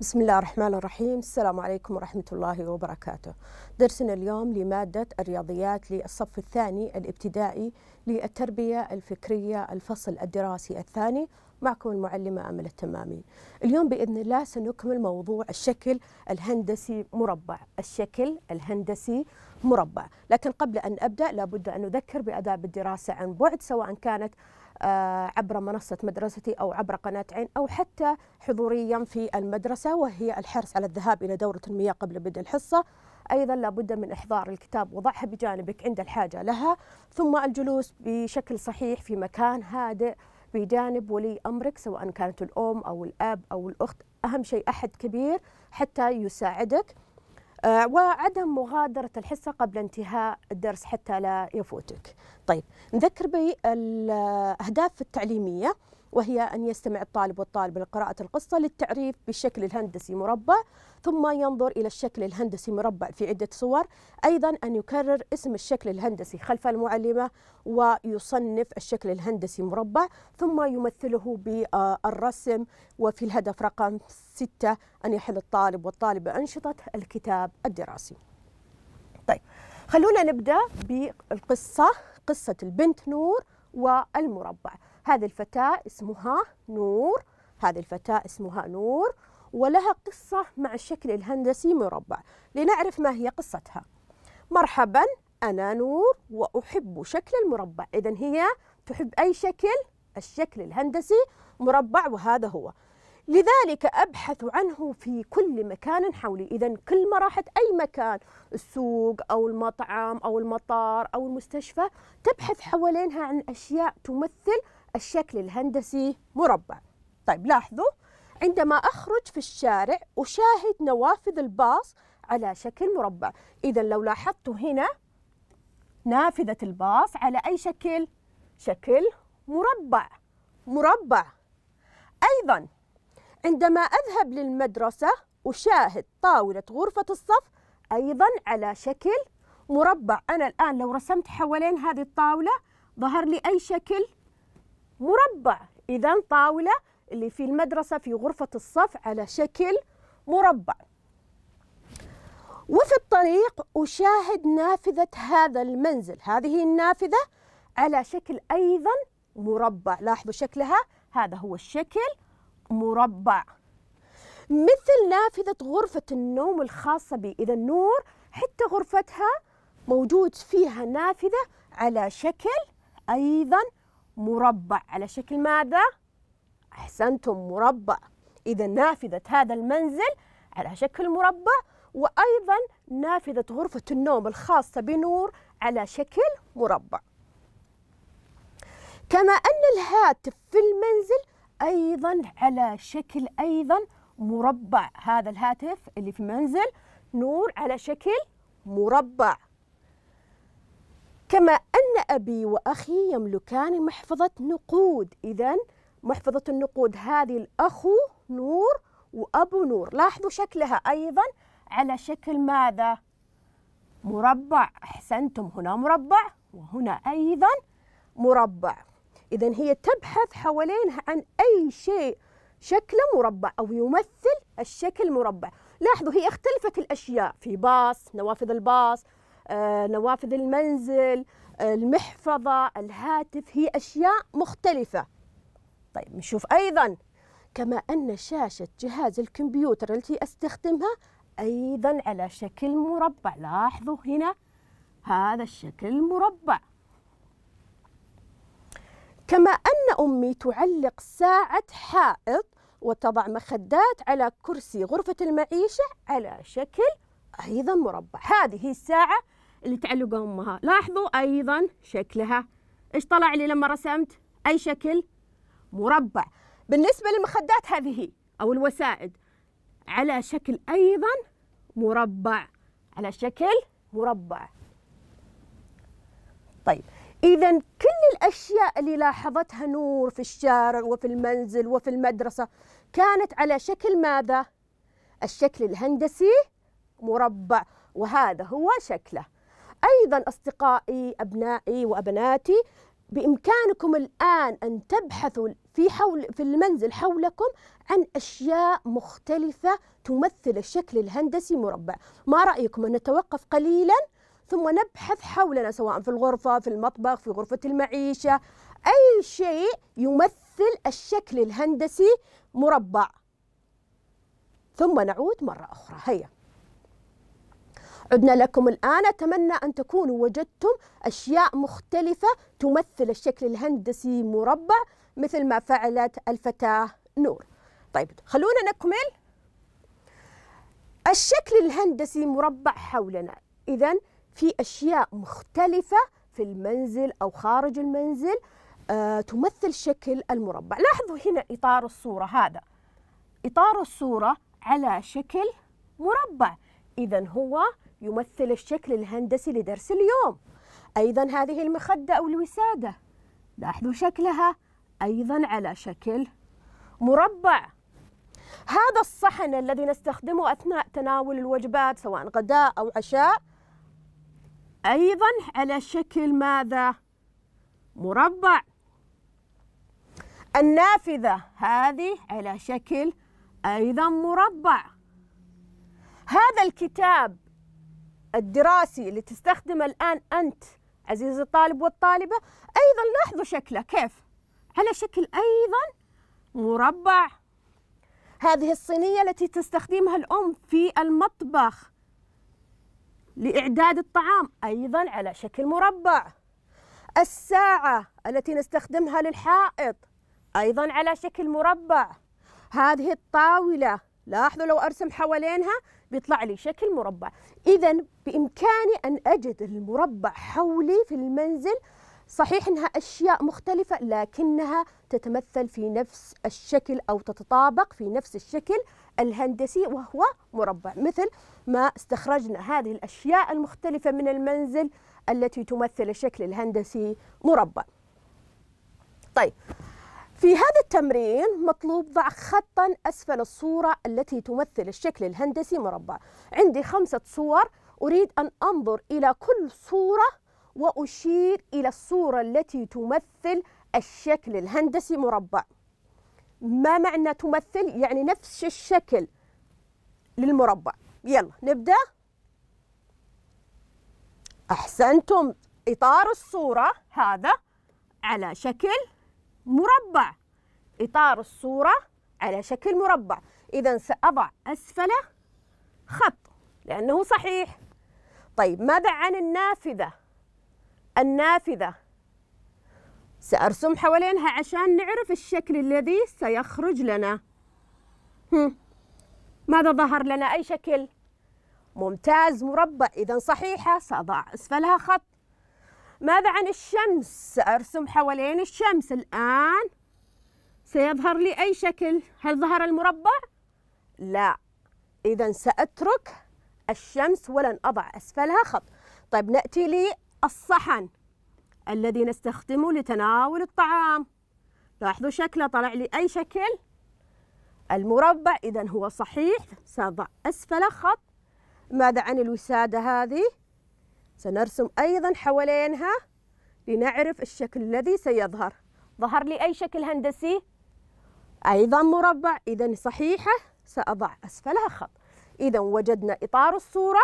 بسم الله الرحمن الرحيم السلام عليكم ورحمة الله وبركاته درسنا اليوم لمادة الرياضيات للصف الثاني الابتدائي للتربية الفكرية الفصل الدراسي الثاني معكم المعلمة أمل التمامي اليوم بإذن الله سنكمل موضوع الشكل الهندسي مربع الشكل الهندسي مربع لكن قبل أن أبدأ لابد أن نذكر بأداب الدراسة عن بعد سواء كانت آه، عبر منصة مدرستي أو عبر قناة عين أو حتى حضوريا في المدرسة وهي الحرص على الذهاب إلى دورة المياه قبل بدء الحصة أيضا لابد من إحضار الكتاب وضعها بجانبك عند الحاجة لها ثم الجلوس بشكل صحيح في مكان هادئ بجانب ولي أمرك سواء كانت الأم أو الأب أو الأخت أهم شيء أحد كبير حتى يساعدك آه، وعدم مغادرة الحصة قبل انتهاء الدرس حتى لا يفوتك طيب نذكر بالأهداف التعليمية وهي أن يستمع الطالب والطالبة لقراءة القصة للتعريف بالشكل الهندسي مربع ثم ينظر إلى الشكل الهندسي مربع في عدة صور أيضا أن يكرر اسم الشكل الهندسي خلف المعلمة ويصنف الشكل الهندسي مربع ثم يمثله بالرسم آه، وفي الهدف رقم ستة أن يحل الطالب والطالبة أنشطة الكتاب الدراسي طيب خلونا نبدأ بالقصة قصة البنت نور والمربع هذه الفتاة اسمها نور هذه الفتاة اسمها نور ولها قصة مع الشكل الهندسي مربع لنعرف ما هي قصتها مرحبا أنا نور وأحب شكل المربع إذا هي تحب أي شكل الشكل الهندسي مربع وهذا هو لذلك أبحث عنه في كل مكان حولي إذا كل ما راحت أي مكان السوق أو المطعم أو المطار أو المستشفى تبحث حوالينها عن أشياء تمثل الشكل الهندسي مربع طيب لاحظوا عندما أخرج في الشارع أشاهد نوافذ الباص على شكل مربع إذا لو لاحظتوا هنا نافذة الباص على أي شكل؟ شكل مربع مربع أيضا عندما أذهب للمدرسة أشاهد طاولة غرفة الصف أيضا على شكل مربع أنا الآن لو رسمت حوالين هذه الطاولة ظهر لي أي شكل؟ مربع إذا طاولة اللي في المدرسة في غرفة الصف على شكل مربع وفي الطريق أشاهد نافذة هذا المنزل هذه النافذة على شكل أيضا مربع لاحظوا شكلها هذا هو الشكل مربع مثل نافذة غرفة النوم الخاصة بي إذا النور حتى غرفتها موجود فيها نافذة على شكل أيضا مربع على شكل ماذا؟ أحسنتم مربع إذا نافذة هذا المنزل على شكل مربع وأيضا نافذة غرفة النوم الخاصة بنور على شكل مربع كما أن الهاتف في المنزل أيضا على شكل أيضا مربع هذا الهاتف اللي في المنزل نور على شكل مربع كما أن أبي وأخي يملكان محفظة نقود إذا محفظة النقود هذه الأخ نور وأبو نور لاحظوا شكلها أيضا على شكل ماذا؟ مربع أحسنتم هنا مربع وهنا أيضا مربع إذا هي تبحث حوالينها عن أي شيء شكله مربع أو يمثل الشكل مربع لاحظوا هي اختلفت الأشياء في باص نوافذ الباص آه، نوافذ المنزل آه، المحفظة الهاتف هي أشياء مختلفة طيب نشوف أيضا كما أن شاشة جهاز الكمبيوتر التي أستخدمها أيضا على شكل مربع لاحظوا هنا هذا الشكل مربع كما أن أمي تعلق ساعة حائط وتضع مخدات على كرسي غرفة المعيشة على شكل أيضا مربع هذه الساعة اللي تعلق أمها لاحظوا أيضا شكلها إيش طلع لي لما رسمت أي شكل مربع بالنسبة للمخدات هذه أو الوسائد على شكل أيضا مربع على شكل مربع طيب إذا كل الأشياء اللي لاحظتها نور في الشارع وفي المنزل وفي المدرسة كانت على شكل ماذا؟ الشكل الهندسي مربع وهذا هو شكله أيضا أصدقائي أبنائي وأبناتي بإمكانكم الآن أن تبحثوا في حول في المنزل حولكم عن أشياء مختلفة تمثل الشكل الهندسي مربع، ما رأيكم أن نتوقف قليلا ثم نبحث حولنا سواء في الغرفة، في المطبخ، في غرفة المعيشة، أي شيء يمثل الشكل الهندسي مربع. ثم نعود مرة أخرى، هيا. عدنا لكم الآن أتمنى أن تكونوا وجدتم أشياء مختلفة تمثل الشكل الهندسي مربع مثل ما فعلت الفتاة نور طيب خلونا نكمل الشكل الهندسي مربع حولنا إذا في أشياء مختلفة في المنزل أو خارج المنزل آه تمثل شكل المربع لاحظوا هنا إطار الصورة هذا إطار الصورة على شكل مربع إذا هو يمثل الشكل الهندسي لدرس اليوم أيضا هذه المخدة أو الوسادة لاحظوا شكلها أيضا على شكل مربع هذا الصحن الذي نستخدمه أثناء تناول الوجبات سواء غداء أو عشاء أيضا على شكل ماذا؟ مربع النافذة هذه على شكل أيضا مربع هذا الكتاب الدراسي اللي تستخدمه الآن أنت عزيزي الطالب والطالبة أيضا لاحظوا شكله كيف على شكل أيضا مربع هذه الصينية التي تستخدمها الأم في المطبخ لإعداد الطعام أيضا على شكل مربع الساعة التي نستخدمها للحائط أيضا على شكل مربع هذه الطاولة لاحظوا لو أرسم حوالينها بيطلع لي شكل مربع إذا بإمكاني أن أجد المربع حولي في المنزل صحيح انها اشياء مختلفه لكنها تتمثل في نفس الشكل او تتطابق في نفس الشكل الهندسي وهو مربع مثل ما استخرجنا هذه الاشياء المختلفه من المنزل التي تمثل الشكل الهندسي مربع طيب في هذا التمرين مطلوب ضع خطا أسفل الصورة التي تمثل الشكل الهندسي مربع عندي خمسة صور أريد أن أنظر إلى كل صورة وأشير إلى الصورة التي تمثل الشكل الهندسي مربع ما معنى تمثل؟ يعني نفس الشكل للمربع يلا نبدأ أحسنتم إطار الصورة هذا على شكل مربع إطار الصورة على شكل مربع إذا سأضع أسفله خط لأنه صحيح طيب ماذا عن النافذة النافذة سأرسم حوالينها عشان نعرف الشكل الذي سيخرج لنا هم. ماذا ظهر لنا أي شكل؟ ممتاز مربع إذا صحيحة سأضع أسفلها خط ماذا عن الشمس سأرسم حوالين الشمس الآن سيظهر لي أي شكل هل ظهر المربع؟ لا إذا سأترك الشمس ولن أضع أسفلها خط طيب نأتي للصحن الذي نستخدمه لتناول الطعام لاحظوا شكله طلع لي أي شكل المربع إذا هو صحيح سأضع أسفله خط ماذا عن الوسادة هذه سنرسم أيضا حوالينها لنعرف الشكل الذي سيظهر ظهر لي أي شكل هندسي أيضا مربع إذا صحيحة سأضع أسفلها خط إذا وجدنا إطار الصورة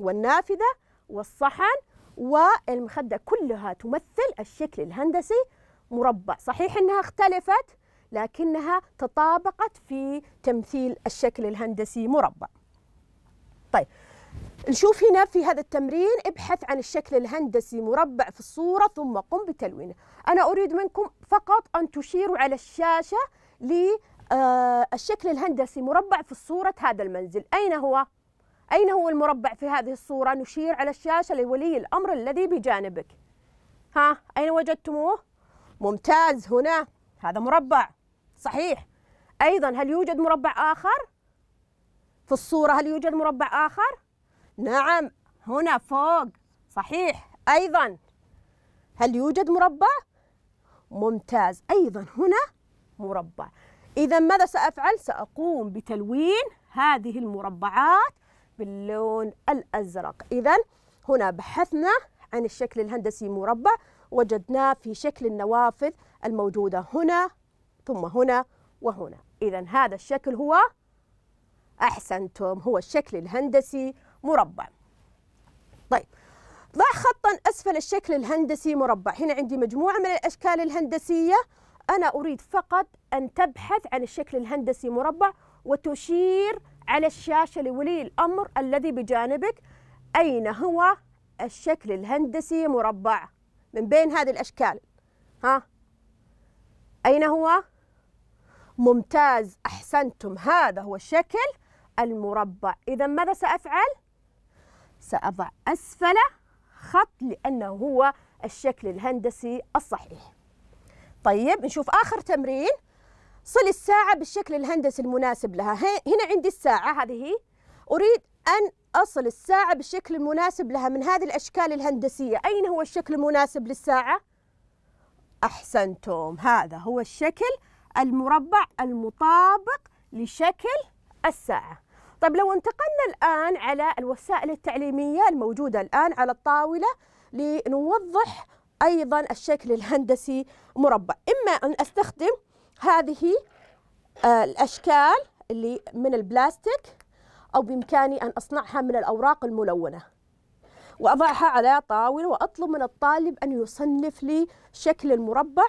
والنافذة والصحن والمخدة كلها تمثل الشكل الهندسي مربع صحيح أنها اختلفت لكنها تطابقت في تمثيل الشكل الهندسي مربع طيب نشوف هنا في هذا التمرين ابحث عن الشكل الهندسي مربع في الصورة ثم قم بتلوينه أنا أريد منكم فقط أن تشيروا على الشاشة للشكل آه، الهندسي مربع في الصورة هذا المنزل أين هو؟ أين هو المربع في هذه الصورة؟ نشير على الشاشة لولي الأمر الذي بجانبك ها أين وجدتموه؟ ممتاز هنا هذا مربع صحيح أيضا هل يوجد مربع آخر؟ في الصورة هل يوجد مربع آخر؟ نعم هنا فوق صحيح أيضا هل يوجد مربع؟ ممتاز أيضا هنا مربع إذا ماذا سأفعل؟ سأقوم بتلوين هذه المربعات باللون الأزرق إذا هنا بحثنا عن الشكل الهندسي مربع وجدناه في شكل النوافذ الموجودة هنا ثم هنا وهنا إذا هذا الشكل هو أحسنتم هو الشكل الهندسي مربع طيب ضع خطا أسفل الشكل الهندسي مربع هنا عندي مجموعة من الأشكال الهندسية أنا أريد فقط أن تبحث عن الشكل الهندسي مربع وتشير على الشاشة لولي الأمر الذي بجانبك أين هو الشكل الهندسي مربع من بين هذه الأشكال ها أين هو؟ ممتاز أحسنتم هذا هو الشكل المربع إذا ماذا سأفعل؟ سأضع أسفله خط لأنه هو الشكل الهندسي الصحيح طيب نشوف آخر تمرين صل الساعة بالشكل الهندسي المناسب لها هنا عندي الساعة هذه أريد أن أصل الساعة بالشكل المناسب لها من هذه الأشكال الهندسية أين هو الشكل المناسب للساعة؟ أحسنتم هذا هو الشكل المربع المطابق لشكل الساعة طيب لو انتقلنا الآن على الوسائل التعليمية الموجودة الآن على الطاولة لنوضح أيضا الشكل الهندسي مربع إما أن أستخدم هذه آه، الأشكال اللي من البلاستيك أو بإمكاني أن أصنعها من الأوراق الملونة وأضعها على طاولة وأطلب من الطالب أن يصنف لي شكل المربع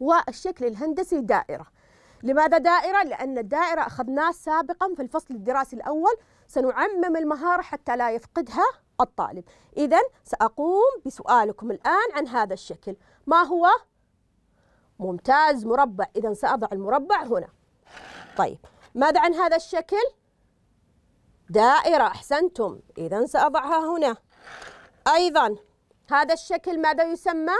والشكل الهندسي دائرة لماذا دائرة؟ لأن الدائرة أخذناه سابقا في الفصل الدراسي الأول سنعمم المهارة حتى لا يفقدها الطالب إذا سأقوم بسؤالكم الآن عن هذا الشكل ما هو؟ ممتاز مربع إذا سأضع المربع هنا طيب ماذا عن هذا الشكل؟ دائرة أحسنتم إذا سأضعها هنا أيضا هذا الشكل ماذا يسمى؟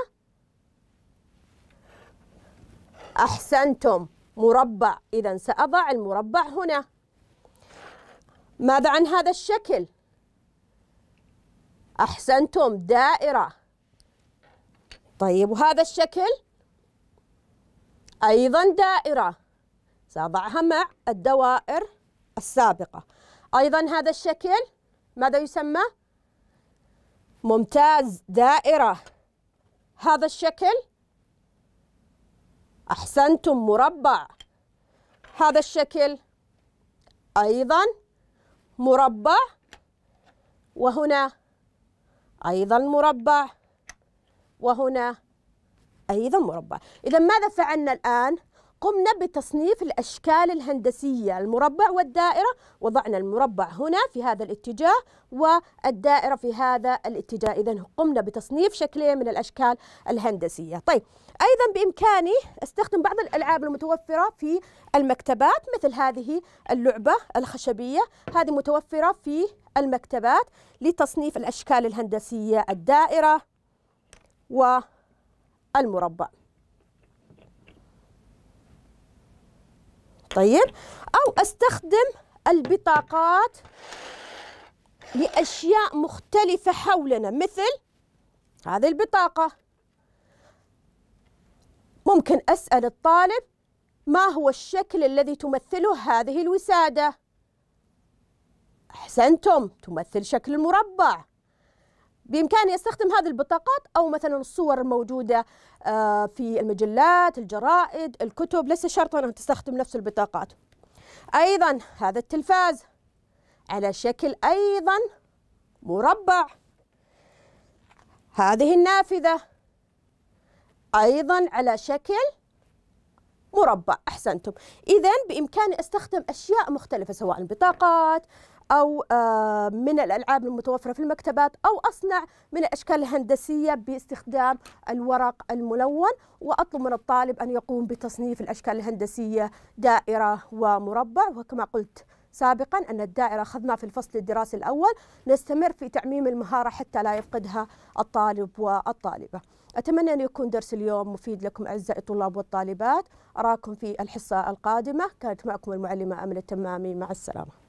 أحسنتم مربع إذا سأضع المربع هنا ماذا عن هذا الشكل؟ أحسنتم دائرة طيب وهذا الشكل أيضا دائرة سأضعها مع الدوائر السابقة أيضا هذا الشكل ماذا يسمى؟ ممتاز دائرة هذا الشكل أحسنتم مربع هذا الشكل أيضا مربع وهنا أيضا مربع وهنا أيضا مربع إذا ماذا فعلنا الآن؟ قمنا بتصنيف الأشكال الهندسية المربع والدائرة وضعنا المربع هنا في هذا الاتجاه والدائرة في هذا الاتجاه إذا قمنا بتصنيف شكلين من الأشكال الهندسية طيب أيضا بإمكاني أستخدم بعض الألعاب المتوفرة في المكتبات مثل هذه اللعبة الخشبية هذه متوفرة في المكتبات لتصنيف الأشكال الهندسية الدائرة والمربع طيب أو أستخدم البطاقات لأشياء مختلفة حولنا مثل هذه البطاقة ممكن أسأل الطالب ما هو الشكل الذي تمثله هذه الوسادة؟ أحسنتم تمثل شكل المربع بإمكاني أستخدم هذه البطاقات أو مثلا الصور الموجودة آه، في المجلات الجرائد الكتب ليس شرطا أن تستخدم نفس البطاقات أيضا هذا التلفاز على شكل أيضا مربع هذه النافذة أيضا على شكل مربع أحسنتم إذا بإمكاني أستخدم أشياء مختلفة سواء البطاقات أو آه، من الألعاب المتوفرة في المكتبات أو أصنع من الأشكال الهندسية باستخدام الورق الملون وأطلب من الطالب أن يقوم بتصنيف الأشكال الهندسية دائرة ومربع وكما قلت سابقا أن الدائرة أخذنا في الفصل الدراسي الأول نستمر في تعميم المهارة حتى لا يفقدها الطالب والطالبة أتمنى أن يكون درس اليوم مفيد لكم أعزائي الطلاب والطالبات أراكم في الحصة القادمة كانت معكم المعلمة أمل التمامي مع السلامة